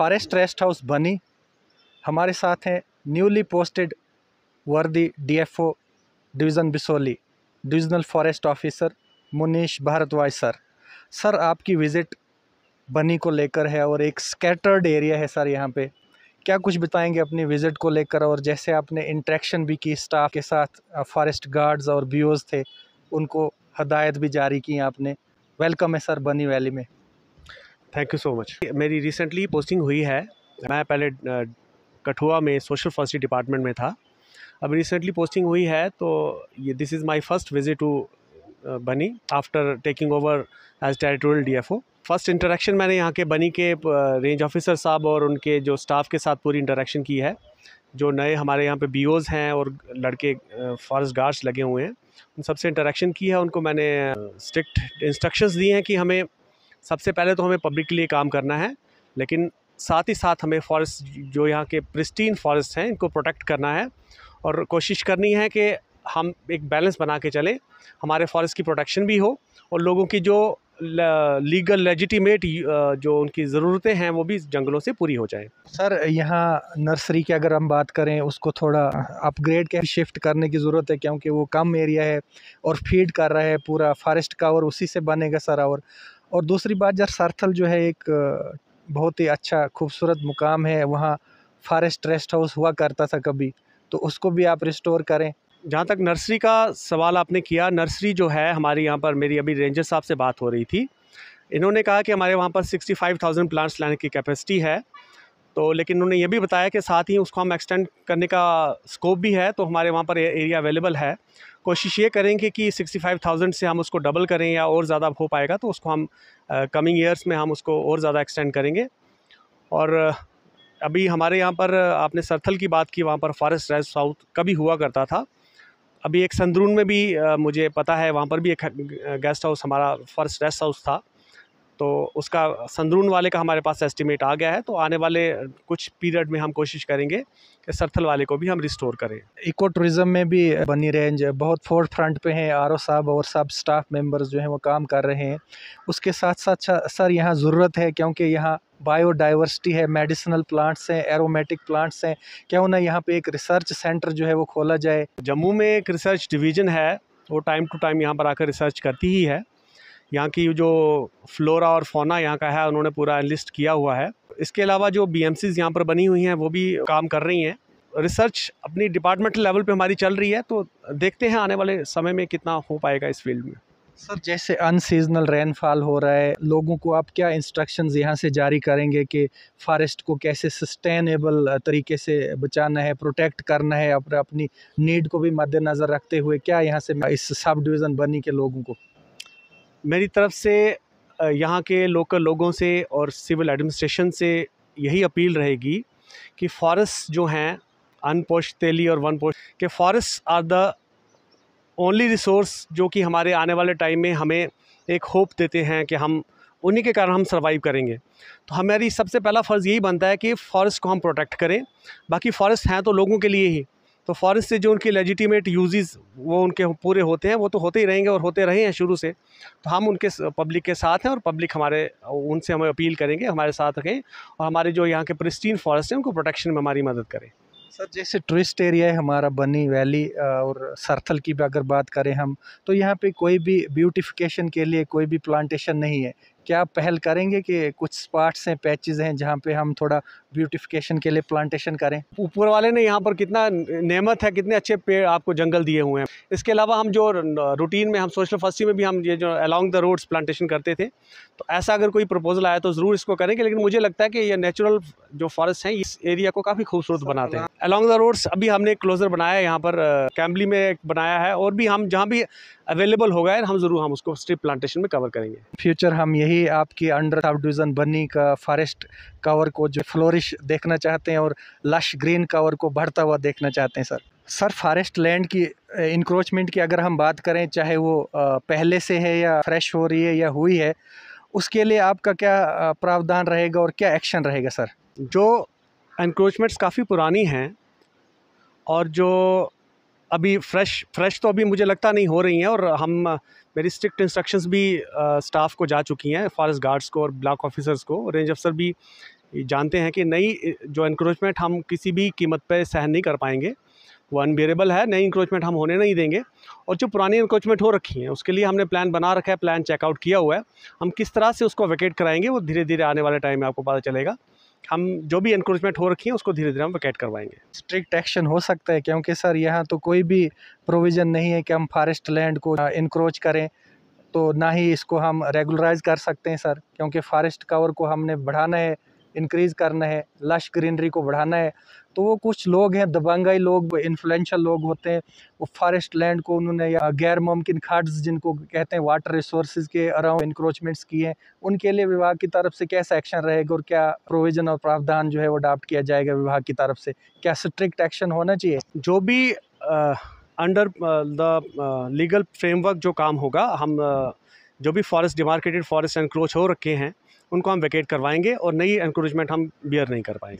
forest rest house बनी हमारे साथ हैं न्यूली पोस्टेड वर्दी DFO division Bisauli divisional forest officer Munish Bhardwaj sir sir आपकी विज़िट बनी को लेकर है और एक स्कैटर्ड एरिया है सर यहाँ पे क्या कुछ बताएंगे अपनी विज़िट को लेकर और जैसे आपने इंट्रैक्शन भी की स्टाफ के साथ फॉरेस्ट गार्ड्स और बी थे उनको हदायत भी जारी की आपने वेलकम है सर बनी वैली में थैंक यू सो मच मेरी रिसेंटली पोस्टिंग हुई है मैं पहले कठुआ में सोशल फर्स्ट डिपार्टमेंट में था अब रिसेंटली पोस्टिंग हुई है तो ये this is my first visit to Bani after taking over as territorial O first interaction मैंने यहाँ के बनी के रेंज ऑफिसर साहब और उनके जो स्टाफ के साथ पूरी इंटरेक्शन की है जो नए हमारे यहाँ पे बी हैं और लड़के फॉरेस्ट गार्ड्स लगे हुए हैं उन सबसे इंटरेक्शन की है उनको मैंने स्ट्रिक्ट इंस्ट्रक्शंस दिए हैं कि हमें सबसे पहले तो हमें पब्लिक के लिए काम करना है लेकिन साथ ही साथ हमें फॉरेस्ट जो यहाँ के प्रिस्टीन फॉरेस्ट हैं इनको प्रोटेक्ट करना है और कोशिश करनी है कि हम एक बैलेंस बना के चलें हमारे फॉरेस्ट की प्रोटेक्शन भी हो और लोगों की जो लीगल लेजिटिमेट जो उनकी ज़रूरतें हैं वो भी जंगलों से पूरी हो जाए सर यहाँ नर्सरी की अगर हम बात करें उसको थोड़ा अपग्रेड के शिफ्ट करने की ज़रूरत है क्योंकि वो कम एरिया है और फीड कर रहा है पूरा फॉरेस्ट का और उसी से बनेगा सर और और दूसरी बात जर सार्थल जो है एक बहुत ही अच्छा खूबसूरत मुकाम है वहाँ फॉरेस्ट रेस्ट हाउस हुआ करता था कभी तो उसको भी आप रिस्टोर करें जहाँ तक नर्सरी का सवाल आपने किया नर्सरी जो है हमारे यहाँ पर मेरी अभी रेंजर साहब से बात हो रही थी इन्होंने कहा कि हमारे वहाँ पर 65,000 प्लांट्स लाने की कैपेसिटी है तो लेकिन उन्होंने ये भी बताया कि साथ ही उसको हम एक्सटेंड करने का स्कोप भी है तो हमारे वहाँ पर एरिया अवेलेबल है कोशिश ये करेंगे कि 65,000 से हम उसको डबल करें या और ज़्यादा हो पाएगा तो उसको हम कमिंग ईयर्स में हम उसको और ज़्यादा एक्सटेंड करेंगे और अभी हमारे यहाँ पर आपने सरथल की बात की वहाँ पर फॉरेस्ट रेज साउथ कभी हुआ करता था अभी एक संदरून में भी मुझे पता है वहाँ पर भी एक गेस्ट हाउस हमारा फॉरेस्ट रेस्ट हाउस था तो उसका संदरून वाले का हमारे पास एस्टिमेट आ गया है तो आने वाले कुछ पीरियड में हम कोशिश करेंगे कि सरथल वाले को भी हम रिस्टोर करें इको टूरिज़्म में भी बनी रेंज बहुत फोर्थ फ्रंट पे हैं आर साहब और सब स्टाफ मेंबर्स जो हैं वो काम कर रहे हैं उसके साथ साथ सर यहाँ ज़रूरत है क्योंकि यहाँ बायोडाइवर्सिटी है मेडिसिनल प्लांट्स हैं एरोमेटिक प्लांट्स हैं क्यों ना यहाँ पर एक रिसर्च सेंटर जो है वो खोला जाए जम्मू में एक रिसर्च डिवीज़न है वो टाइम टू टाइम यहाँ पर आकर रिसर्च करती ही है यहाँ की जो फ्लोरा और फोना यहाँ का है उन्होंने पूरा लिस्ट किया हुआ है इसके अलावा जो बी एम यहाँ पर बनी हुई हैं वो भी काम कर रही हैं रिसर्च अपनी डिपार्टमेंटल लेवल पे हमारी चल रही है तो देखते हैं आने वाले समय में कितना हो पाएगा इस फील्ड में सर जैसे अनसीजनल रेनफॉल हो रहा है लोगों को आप क्या इंस्ट्रक्शंस यहाँ से जारी करेंगे कि फॉरेस्ट को कैसे सस्टेनेबल तरीके से बचाना है प्रोटेक्ट करना है अपने अपनी नीड को भी मद्देनज़र रखते हुए क्या यहाँ से इस सब डिवीज़न बनी के लोगों को मेरी तरफ से यहाँ के लोकल लोगों से और सिविल एडमिनिस्ट्रेशन से यही अपील रहेगी कि फॉरेस्ट जो हैं अनपोश तेली और वन पोस्ट के forest are the only resource जो कि हमारे आने वाले टाइम में हमें एक होप देते हैं कि हम उन्हीं के कारण हम सर्वाइव करेंगे तो हमारी सबसे पहला फ़र्ज़ यही बनता है कि फ़ॉरेस्ट को हम प्रोटेक्ट करें बाकी फ़ॉरेस्ट हैं तो लोगों के लिए ही तो फॉरेस्ट से जो उनके लेजिटिमेट यूजेस वो उनके पूरे होते हैं वो तो होते ही रहेंगे और होते रहे हैं शुरू से तो हम उनके पब्लिक के साथ हैं और पब्लिक हमारे उनसे हमें अपील करेंगे हमारे साथ रहें और हमारे जो यहाँ के प्रिस्टीन फॉरेस्ट हैं उनको प्रोटेक्शन में हमारी मदद करें सर जैसे टूरिस्ट एरिया है हमारा बनी वैली और सरथल की भी अगर बात करें हम तो यहाँ पे कोई भी ब्यूटिफिकेशन के लिए कोई भी प्लांटेशन नहीं है क्या पहल करेंगे कि कुछ स्पॉट्स हैं पैचेज हैं जहाँ पे हम थोड़ा ब्यूटिफिकेशन के लिए प्लांटेशन करें ऊपर वाले ने यहाँ पर कितना नेमत है कितने अच्छे पेड़ आपको जंगल दिए हुए हैं इसके अलावा हम जो रूटीन में हम सोशल फर्स्टी में भी हम ये जो अलॉन्ग द रोड्स प्लांटेशन करते थे तो ऐसा अगर कोई प्रपोजल आया तो ज़रूर इसको करेंगे लेकिन मुझे लगता है कि ये नेचुरल जो फॉरेस्ट हैं इस एरिया को काफ़ी खूबसूरत बनाते हैं अलॉन्ग द रोड्स अभी हमने क्लोजर बनाया है यहाँ पर कैम्बली में बनाया है और भी हम जहाँ भी अवेलेबल होगा हम ज़रूर हम उसको स्ट्रिप प्लांटेशन में कवर करेंगे फ्यूचर हम यही आपकी अंडर सब डिवीज़न बनी का फॉरेस्ट कवर को जो फ्लोरिश देखना चाहते हैं और लश ग्रीन कवर को बढ़ता हुआ देखना चाहते हैं सर सर फॉरेस्ट लैंड की इंक्रोचमेंट eh, की अगर हम बात करें चाहे वो eh, पहले से है या फ्रेश हो रही है या हुई है उसके लिए आपका क्या eh, प्रावधान रहेगा और क्या एक्शन रहेगा सर जो इंक्रोचमेंट्स काफ़ी पुरानी हैं और जो अभी फ्रेश फ्रेश तो अभी मुझे लगता नहीं हो रही हैं और हम मेरी स्ट्रिक्ट इंस्ट्रक्शंस भी स्टाफ को जा चुकी हैं फॉरेस्ट गार्ड्स को और ब्लॉक ऑफिसर्स को रेंज अफसर भी जानते हैं कि नई जो इंक्रोचमेंट हम किसी भी कीमत पर सहन नहीं कर पाएंगे वो अनबेरेबल है नई इंक्रोचमेंट हम होने नहीं देंगे और जो पुरानी इंक्रोचमेंट हो रखी है उसके लिए हमने प्लान बना रखा है प्लान चेकआउट किया हुआ है हम किस तरह से उसको वैकेट कराएंगे वो धीरे धीरे आने वाले टाइम में आपको पता चलेगा हम जो भी इंक्रोचमेंट हो रखी है उसको धीरे धीरे हम वैकेट करवाएंगे स्ट्रिक्ट एक्शन हो सकता है क्योंकि सर यहाँ तो कोई भी प्रोविज़न नहीं है कि हम फॉरेस्ट लैंड को इंक्रोच करें तो ना ही इसको हम रेगुलराइज कर सकते हैं सर क्योंकि फॉरेस्ट कवर को हमने बढ़ाना है इंक्रीज़ करना है लश ग्रीनरी को बढ़ाना है तो वो कुछ लोग हैं दबंगाई लोग इन्फ्लुएंशल लोग होते हैं वो फॉरेस्ट लैंड को उन्होंने या गैर मुमकिन खाड्स जिनको कहते हैं वाटर रिसोर्स के अराउंड इंक्रोचमेंट्स किए हैं उनके लिए विभाग की तरफ से कैसा एक्शन रहेगा और क्या प्रोविज़न और प्रावधान जो है वो अडाप्ट किया जाएगा विभाग की तरफ से क्या स्ट्रिक्ट एक्शन होना चाहिए जो भी अंडर द लीगल फ्रेमवर्क जो काम होगा हम uh, जो भी फॉरेस्ट डिमार्केटेड फॉरेस्ट एनक्रोच हो रखे हैं उनको हम वैकेट करवाएंगे और नई इंक्रोचमेंट हम बियर नहीं कर पाएंगे